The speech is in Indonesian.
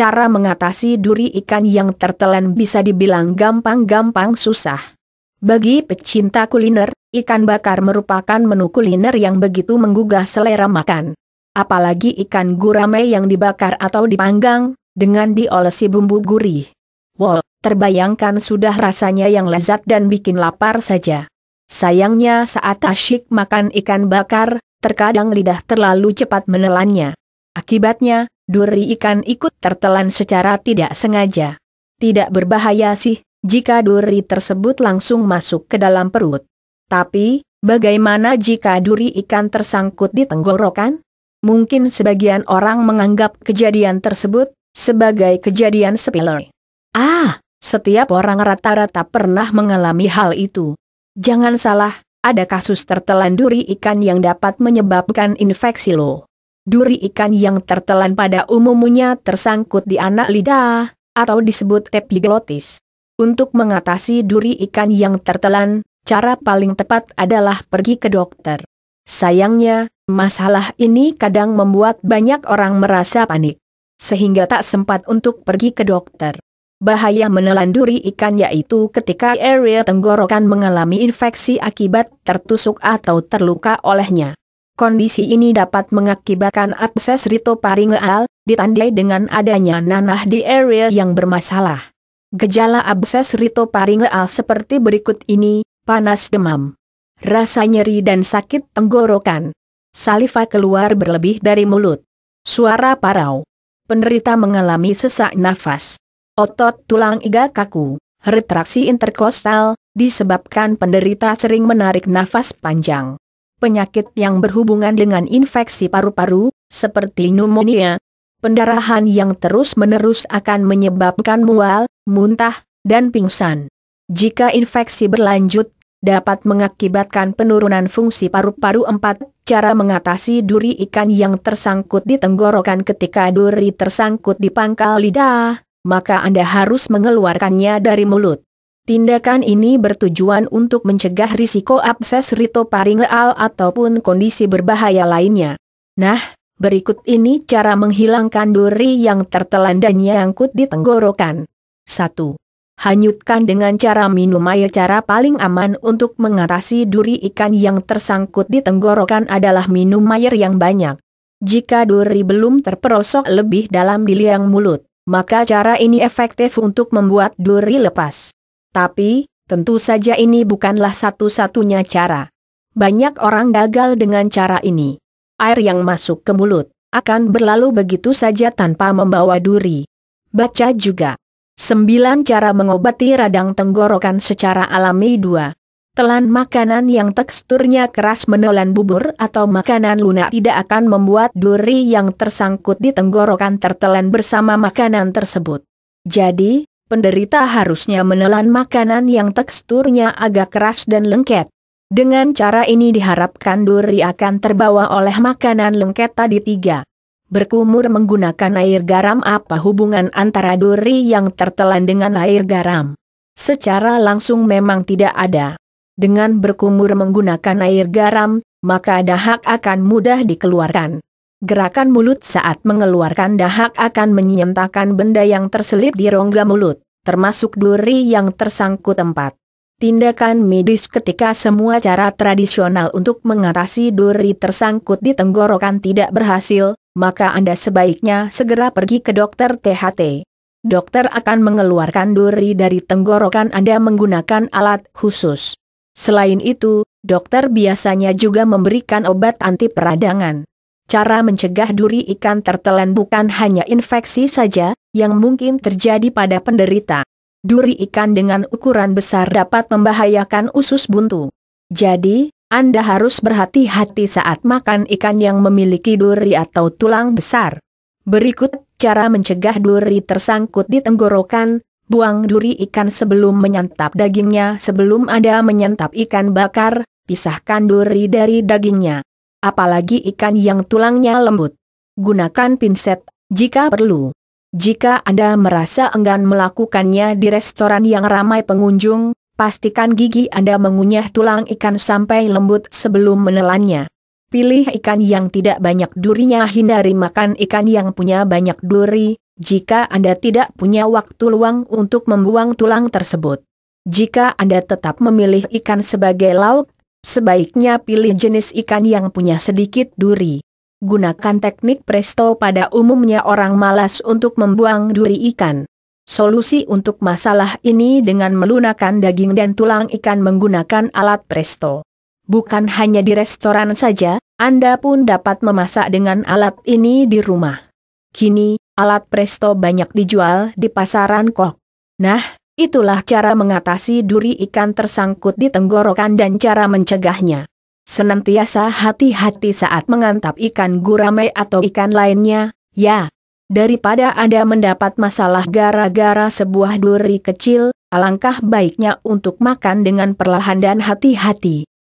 Cara mengatasi duri ikan yang tertelan bisa dibilang gampang-gampang susah. Bagi pecinta kuliner, ikan bakar merupakan menu kuliner yang begitu menggugah selera makan. Apalagi ikan gurame yang dibakar atau dipanggang, dengan diolesi bumbu gurih. Wow, terbayangkan sudah rasanya yang lezat dan bikin lapar saja. Sayangnya saat asyik makan ikan bakar, terkadang lidah terlalu cepat menelannya. Akibatnya, duri ikan ikut tertelan secara tidak sengaja. Tidak berbahaya sih, jika duri tersebut langsung masuk ke dalam perut. Tapi, bagaimana jika duri ikan tersangkut di tenggorokan? Mungkin sebagian orang menganggap kejadian tersebut sebagai kejadian sepele. Ah, setiap orang rata-rata pernah mengalami hal itu. Jangan salah, ada kasus tertelan duri ikan yang dapat menyebabkan infeksi loh duri ikan yang tertelan pada umumnya tersangkut di anak lidah, atau disebut epiglotis. Untuk mengatasi duri ikan yang tertelan, cara paling tepat adalah pergi ke dokter. Sayangnya, masalah ini kadang membuat banyak orang merasa panik, sehingga tak sempat untuk pergi ke dokter. Bahaya menelan duri ikan yaitu ketika area tenggorokan mengalami infeksi akibat tertusuk atau terluka olehnya. Kondisi ini dapat mengakibatkan abses ritoparingeal, ditandai dengan adanya nanah di area yang bermasalah. Gejala abses ritoparingeal seperti berikut ini, panas demam, rasa nyeri dan sakit tenggorokan, saliva keluar berlebih dari mulut, suara parau, penderita mengalami sesak nafas, otot tulang iga kaku, retraksi interkostal, disebabkan penderita sering menarik nafas panjang penyakit yang berhubungan dengan infeksi paru-paru, seperti pneumonia. Pendarahan yang terus-menerus akan menyebabkan mual, muntah, dan pingsan. Jika infeksi berlanjut, dapat mengakibatkan penurunan fungsi paru-paru 4 cara mengatasi duri ikan yang tersangkut di tenggorokan ketika duri tersangkut di pangkal lidah, maka Anda harus mengeluarkannya dari mulut. Tindakan ini bertujuan untuk mencegah risiko abses rito ritoparingeal ataupun kondisi berbahaya lainnya. Nah, berikut ini cara menghilangkan duri yang tertelan dan nyangkut di tenggorokan. 1. Hanyutkan dengan cara minum air Cara paling aman untuk mengatasi duri ikan yang tersangkut di tenggorokan adalah minum air yang banyak. Jika duri belum terperosok lebih dalam di liang mulut, maka cara ini efektif untuk membuat duri lepas. Tapi, tentu saja ini bukanlah satu-satunya cara. Banyak orang gagal dengan cara ini. Air yang masuk ke mulut, akan berlalu begitu saja tanpa membawa duri. Baca juga. 9 cara mengobati radang tenggorokan secara alami 2. Telan makanan yang teksturnya keras menelan bubur atau makanan lunak tidak akan membuat duri yang tersangkut di tenggorokan tertelan bersama makanan tersebut. Jadi, penderita harusnya menelan makanan yang teksturnya agak keras dan lengket. Dengan cara ini diharapkan Duri akan terbawa oleh makanan lengket tadi tiga. Berkumur menggunakan air garam apa hubungan antara Duri yang tertelan dengan air garam? Secara langsung memang tidak ada. Dengan berkumur menggunakan air garam, maka dahak akan mudah dikeluarkan. Gerakan mulut saat mengeluarkan dahak akan menyentakan benda yang terselip di rongga mulut, termasuk duri yang tersangkut tempat. Tindakan medis ketika semua cara tradisional untuk mengatasi duri tersangkut di tenggorokan tidak berhasil, maka Anda sebaiknya segera pergi ke dokter THT. Dokter akan mengeluarkan duri dari tenggorokan Anda menggunakan alat khusus. Selain itu, dokter biasanya juga memberikan obat anti peradangan. Cara mencegah duri ikan tertelan bukan hanya infeksi saja, yang mungkin terjadi pada penderita. Duri ikan dengan ukuran besar dapat membahayakan usus buntu. Jadi, Anda harus berhati-hati saat makan ikan yang memiliki duri atau tulang besar. Berikut cara mencegah duri tersangkut di tenggorokan, buang duri ikan sebelum menyantap dagingnya sebelum Anda menyantap ikan bakar, pisahkan duri dari dagingnya apalagi ikan yang tulangnya lembut. Gunakan pinset, jika perlu. Jika Anda merasa enggan melakukannya di restoran yang ramai pengunjung, pastikan gigi Anda mengunyah tulang ikan sampai lembut sebelum menelannya. Pilih ikan yang tidak banyak durinya hindari makan ikan yang punya banyak duri, jika Anda tidak punya waktu luang untuk membuang tulang tersebut. Jika Anda tetap memilih ikan sebagai lauk, Sebaiknya pilih jenis ikan yang punya sedikit duri. Gunakan teknik presto pada umumnya orang malas untuk membuang duri ikan. Solusi untuk masalah ini dengan melunakan daging dan tulang ikan menggunakan alat presto. Bukan hanya di restoran saja, Anda pun dapat memasak dengan alat ini di rumah. Kini, alat presto banyak dijual di pasaran kok. Nah, Itulah cara mengatasi duri ikan tersangkut di tenggorokan dan cara mencegahnya. Senantiasa hati-hati saat mengantap ikan gurame atau ikan lainnya, ya. Daripada Anda mendapat masalah gara-gara sebuah duri kecil, alangkah baiknya untuk makan dengan perlahan dan hati-hati.